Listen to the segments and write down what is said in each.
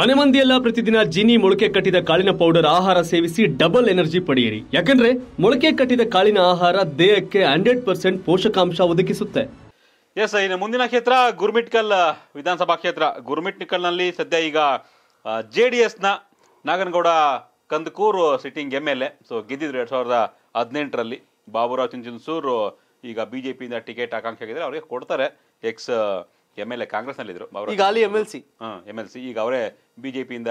ಮನೆ ಮಂದಿಯೆಲ್ಲ ಪ್ರತಿದಿನ ಜಿನಿ ಮೊಳಕೆ ಕಟ್ಟಿದ ಕಾಳಿನ ಪೌಡರ್ ಆಹಾರ ಸೇವಿಸಿ ಡಬಲ್ ಎನರ್ಜಿ ಪಡೆಯಿರಿ ಯಾಕಂದ್ರೆ ಮೊಳಕೆ ಕಟ್ಟಿದ ಕಾಳಿನ ಆಹಾರ ದೇಹಕ್ಕೆ ಹಂಡ್ರೆಡ್ ಪರ್ಸೆಂಟ್ ಪೋಷಕಾಂಶ ಒದಗಿಸುತ್ತೆ ಎಸ್ ಇನ್ನು ಮುಂದಿನ ಕ್ಷೇತ್ರ ಗುರ್ಮಿಟ್ಕಲ್ ವಿಧಾನಸಭಾ ಕ್ಷೇತ್ರ ಗುರ್ಮಿಟ್ಕಲ್ನಲ್ಲಿ ಸದ್ಯ ಈಗ ಜೆ ಡಿ ಎಸ್ನ Naganagouda Kandakur sitting M L A so ಗೆದ್ದಿದ್ರು ಎರಡ್ ಸಾವಿರದ ಹದಿನೆಂಟರಲ್ಲಿ ಬಾಬುರಾವ್ ಈಗ ಬಿಜೆಪಿಯಿಂದ ಟಿಕೆಟ್ ಆಕಾಂಕ್ಷೆ ಆಗಿದ್ರೆ ಅವರಿಗೆ ಕೊಡ್ತಾರೆ ex M L A Congress ಅವರು ಈಗ ಅಲ್ಲಿ ಎಮ್ ಎಲ್ ಸಿ ಹಾಂ ಎಮ್ ಎಲ್ ಸಿ ಈಗ ಅವರೇ ಬಿಜೆಪಿಯಿಂದ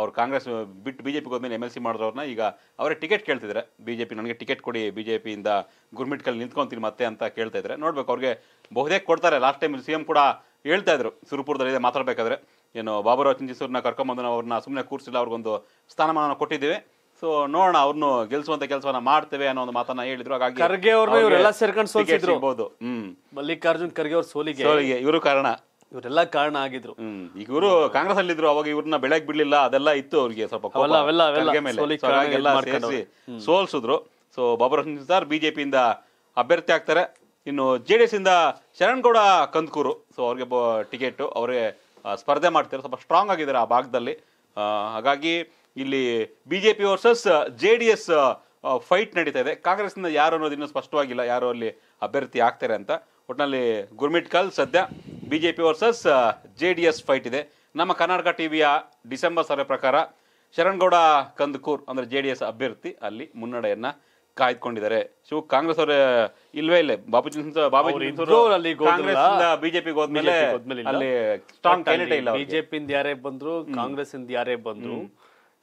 ಅವ್ರು ಕಾಂಗ್ರೆಸ್ ಬಿಟ್ಟು ಬಿಜೆಪಿ ಹೋದ್ಮೇಲೆ ಎಮ್ ಎಲ್ ಸಿ ಮಾಡಿದ್ರವ್ರನ್ನ ಈಗ ಅವರೇ ಟಿಕೆಟ್ ಕೇಳ್ತಿದ್ರೆ ಬಿಜೆಪಿ ನನಗೆ ಟಿಕೆಟ್ ಕೊಡಿ ಬಿಜೆಪಿಯಿಂದ ಗುರ್ಮಿಟ್ ಕಲ್ಲಿ ನಿಂತ್ಕೊಂತೀನಿ ಮತ್ತೆ ಅಂತ ಕೇಳ್ತಾ ಇದ್ರೆ ನೋಡ್ಬೇಕು ಅವ್ರಿಗೆ ಬಹುದೇ ಕೊಡ್ತಾರೆ ಲಾಸ್ಟ್ ಟೈಮ್ ಸಿ ಎಂ ಕೂಡ ಹೇಳ್ತಾ ಇದ್ರು ಸುರಪುರದಲ್ಲಿ ಮಾತಾಡಬೇಕಾದ್ರೆ ಏನು ಬಾಬುರಾವ್ ಚಿಂಚಿಸೂರ್ನ ಕರ್ಕೊಂಬಂದು ಅವ್ರನ್ನ ಸುಮ್ಮನೆ ಕೂರಿಸಿಲ್ಲ ಅವ್ರಿಗೊಂದು ಸ್ಥಾನಮಾನ ಕೊಟ್ಟಿದ್ದೀವಿ ಸೊ ನೋಡೋಣ ಅವ್ರನ್ನು ಗೆಲ್ಸುವಂತ ಕೆಲಸವನ್ನ ಮಾಡ್ತೇವೆ ಅನ್ನೋ ಒಂದು ಮಾತನ್ನ ಹೇಳಿದ್ರು ಹಾಗಾಗಿ ಇವರೆಲ್ಲ ಸೇರ್ಕೊಂಡು ಸೋಲಿಸಿದ್ರು ಹ್ಮ್ ಮಲ್ಲಿಕಾರ್ಜುನ್ ಖರ್ಗೆ ಅವ್ರ ಸೋಲಿಗೆ ಸೋಲಿಗೆ ಇವರು ಕಾರಣ ಇವರೆಲ್ಲ ಕಾರಣ ಆಗಿದ್ರು ಈಗ ಇವರು ಕಾಂಗ್ರೆಸ್ ಅಲ್ಲಿ ಇದ್ರು ಅವಾಗ ಇವ್ರನ್ನ ಬೆಳಕ್ ಬಿಡ್ಲಿಲ್ಲ ಅದೆಲ್ಲ ಇತ್ತು ಅವ್ರಿಗೆ ಸ್ವಲ್ಪ ಸೋಲ್ಸಿದ್ರು ಸೊ ಬಾಬರ ಸರ್ ಬಿಜೆಪಿಯಿಂದ ಅಭ್ಯರ್ಥಿ ಆಗ್ತಾರೆ ಇನ್ನು ಜೆ ಡಿ ಎಸ್ ಇಂದ ಶರಣ್ ಕೂಡ ಕಂದ್ಕೂರು ಸೊ ಅವ್ರಿಗೆ ಟಿಕೆಟ್ ಅವ್ರಿಗೆ ಸ್ಪರ್ಧೆ ಮಾಡ್ತಾರೆ ಸ್ವಲ್ಪ ಸ್ಟ್ರಾಂಗ್ ಆಗಿದ್ದಾರೆ ಆ ಭಾಗದಲ್ಲಿ ಹಾಗಾಗಿ ಇಲ್ಲಿ B J P versus J D S fight ನಡೀತಾ ಇದೆ ಕಾಂಗ್ರೆಸ್ನಿಂದ ಯಾರು ಅನ್ನೋದು ಇನ್ನೂ ಸ್ಪಷ್ಟವಾಗಿಲ್ಲ ಯಾರು ಅಲ್ಲಿ ಅಭ್ಯರ್ಥಿ ಆಗ್ತಾರೆ ಅಂತ ಒಟ್ಟಿನಲ್ಲಿ ಗುರ್ಮಿಟ್ ಕಲ್ ಸದ್ಯ B J P versus J D S fight ಇದೆ ನಮ್ಮ ಕರ್ನಾಟಕ ಟಿ ವಿಯ ಡಿಸೆಂಬರ್ ಸರ್ವೆ ಪ್ರಕಾರ ಶರಣ್ಗೌಡ ಕಂದಕೂರ್ ಅಂದರೆ ಜೆ ಡಿ ಎಸ್ ಅಭ್ಯರ್ಥಿ ಅಲ್ಲಿ ಮುನ್ನಡೆಯನ್ನು ಕಾಯ್ದುಕೊಂಡಿದ್ದಾರೆ ಶಿವ ಕಾಂಗ್ರೆಸ್ ಅವರ ಇಲ್ವೇ ಇಲ್ಲ ಬಾಬುಜಿ ಬಿಜೆಪಿ ಅಲ್ಲಿ ಸ್ಟ್ರಾಂಗ್ ಇಲ್ಲ ಬಿಜೆಪಿಯಿಂದ ಯಾರೇ ಬಂದ್ರು ಕಾಂಗ್ರೆಸ್ ಇಂದ ಯಾರೇ ಬಂದ್ರು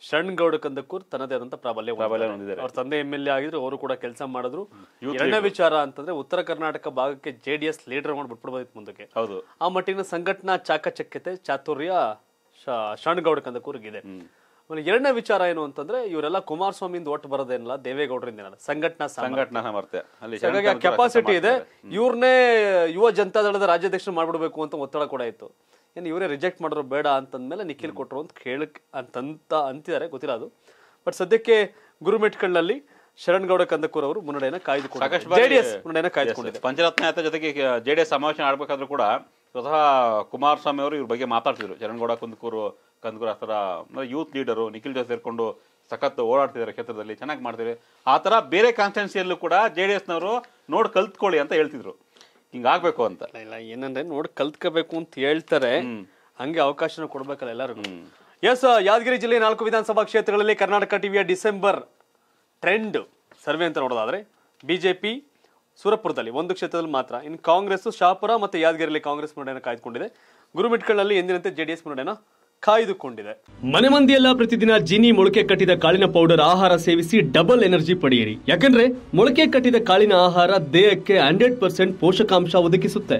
ಶರಣ್ ಗೌಡ ಕಂದಕೂರ್ ತನ್ನದೇ ಆದಂತ ಪ್ರಾಬಲ್ಯ ಅವ್ರ ತಂದೆ ಎಂ ಎಲ್ ಎ ಆಗಿದ್ರು ಅವರು ಕೂಡ ಕೆಲಸ ಮಾಡಿದ್ರು ಎರಡನೇ ವಿಚಾರ ಅಂತಂದ್ರೆ ಉತ್ತರ ಕರ್ನಾಟಕ ಭಾಗಕ್ಕೆ ಜೆ ಡಿ ಎಸ್ ಲೀಡರ್ ಮಾಡಿ ಬಿಟ್ಬಿಡ್ಬೋದಿತ್ತು ಮುಂದಕ್ಕೆ ಹೌದು ಆ ಮಟ್ಟಿನ ಸಂಘಟನಾ ಚಾಕಚಕ್ಯತೆ ಚಾತುರ್ಯ ಶರಣ್ ಗೌಡ ಕಂದಕೂರ್ಗಿದೆ ಆಮೇಲೆ ಎರಡನೇ ವಿಚಾರ ಏನು ಅಂತಂದ್ರೆ ಇವರೆಲ್ಲ ಕುಮಾರಸ್ವಾಮಿಯಿಂದ ಓಟ್ ಬರೋದೇನಲ್ಲ ದೇವೇಗೌಡರಿಂದ ಸಂಘಟನಾ ಸಂಘಟನಾ ಸಾಮರ್ಥ್ಯ ಹಾಗಾಗಿ ಕೆಪಾಸಿಟಿ ಇದೆ ಇವ್ರನ್ನೇ ಯುವ ದಳದ ರಾಜ್ಯಾಧ್ಯಕ್ಷರು ಮಾಡ್ಬಿಡ್ಬೇಕು ಅಂತ ಒತ್ತಡ ಕೂಡ ಇತ್ತು ಏನು ಇವರೇ ರಿಜೆಕ್ಟ್ ಮಾಡಿದ್ರು ಬೇಡ ಅಂತಂದ್ಮೇಲೆ ನಿಖಿಲ್ ಕೊಟ್ಟರು ಅಂತ ಕೇಳಕ್ ಅಂತಂತ ಅಂತಿದ್ದಾರೆ ಗೊತ್ತಿಲ್ಲ ಅದು ಬಟ್ ಸದ್ಯಕ್ಕೆ ಶರಣ್ ಶರಣಗೌಡ ಕಂದಕೂರ್ ಅವರು ಮುನ್ನಡೆಯನ್ನು ಕಾಯ್ದುಕೊಂಡು ಜೆಡಿಎಸ್ ಮುನ್ನಡೆಯನ್ನು ಕಾಯ್ದುಕೊಂಡಿದ್ದಾರೆ ಪಂಚರತ್ನ ಜೊತೆಗೆ ಜೆಡಿಎಸ್ ಸಮಾವೇಶ ಆಡ್ಬೇಕಾದ್ರೂ ಕೂಡ ಸ್ವತಃ ಕುಮಾರಸ್ವಾಮಿ ಅವರು ಇವ್ರ ಬಗ್ಗೆ ಮಾತಾಡ್ತಿದ್ರು ಚರಣಗೌಡ ಕುಂದಕೂರು ಕಂದಕೂರು ಆ ಥರ ಯೂತ್ ಲೀಡರು ನಿಖಿಲ್ ಜೊತೆ ಸೇರಿಕೊಂಡು ಸಖತ್ತು ಓಡಾಡ್ತಿದ್ದಾರೆ ಕ್ಷೇತ್ರದಲ್ಲಿ ಚೆನ್ನಾಗಿ ಮಾಡ್ತಿದ್ದಾರೆ ಆ ಥರ ಬೇರೆ ಕಾನ್ಸ್ಟಿಟ್ಯೂನ್ಸಿಯಲ್ಲೂ ಕೂಡ ಜೆ ಡಿ ಎಸ್ನವರು ನೋಡಿ ಕಲ್ತ್ಕೊಳ್ಳಿ ಅಂತ ಹೇಳ್ತಿದ್ರು ಆಗಬೇಕು ಅಂತ ಇಲ್ಲ ಏನಂದ್ರೆ ನೋಡಿ ಕಲ್ತ್ಕೋಬೇಕು ಅಂತ ಹೇಳ್ತಾರೆ ಹಂಗೆ ಅವಕಾಶನ ಕೊಡ್ಬೇಕಲ್ಲ ಎಲ್ಲರೂ ಎಸ್ ಯಾದಗಿರಿ ಜಿಲ್ಲೆ ನಾಲ್ಕು ವಿಧಾನಸಭಾ ಕ್ಷೇತ್ರಗಳಲ್ಲಿ ಕರ್ನಾಟಕ ಟಿವಿಯ ಡಿಸೆಂಬರ್ ಟ್ರೆಂಡ್ ಸರ್ವೆ ಅಂತ ನೋಡೋದಾದ್ರೆ ಬಿಜೆಪಿ ಸುರಪುರದಲ್ಲಿ ಒಂದು ಕ್ಷೇತ್ರದಲ್ಲಿ ಮಾತ್ರ ಇನ್ನು ಕಾಂಗ್ರೆಸ್ ಶಾಪುರ ಮತ್ತು ಯಾದಗಿರಿಯಲ್ಲಿ ಕಾಂಗ್ರೆಸ್ ಮುನ್ನಡೆಯನ್ನು ಕಾಯ್ದುಕೊಂಡಿದೆ ಗುರುಮಿಟ್ಗಳಲ್ಲಿ ಎಂದಿನಂತೆ ಜೆಡಿಎಸ್ ಮುನ್ನಡೆಯನ್ನು ಕಾಯ್ದುಕೊಂಡಿದೆ ಮನೆ ಮಂದಿಯೆಲ್ಲ ಪ್ರತಿದಿನ ಜಿನಿ ಮೊಳಕೆ ಕಟ್ಟಿದ ಕಾಳಿನ ಪೌಡರ್ ಆಹಾರ ಸೇವಿಸಿ ಡಬಲ್ ಎನರ್ಜಿ ಪಡೆಯಿರಿ ಯಾಕಂದ್ರೆ ಮೊಳಕೆ ಕಟ್ಟಿದ ಕಾಳಿನ ಆಹಾರ ದೇಹಕ್ಕೆ ಹಂಡ್ರೆಡ್ ಪರ್ಸೆಂಟ್ ಪೋಷಕಾಂಶ ಒದಗಿಸುತ್ತೆ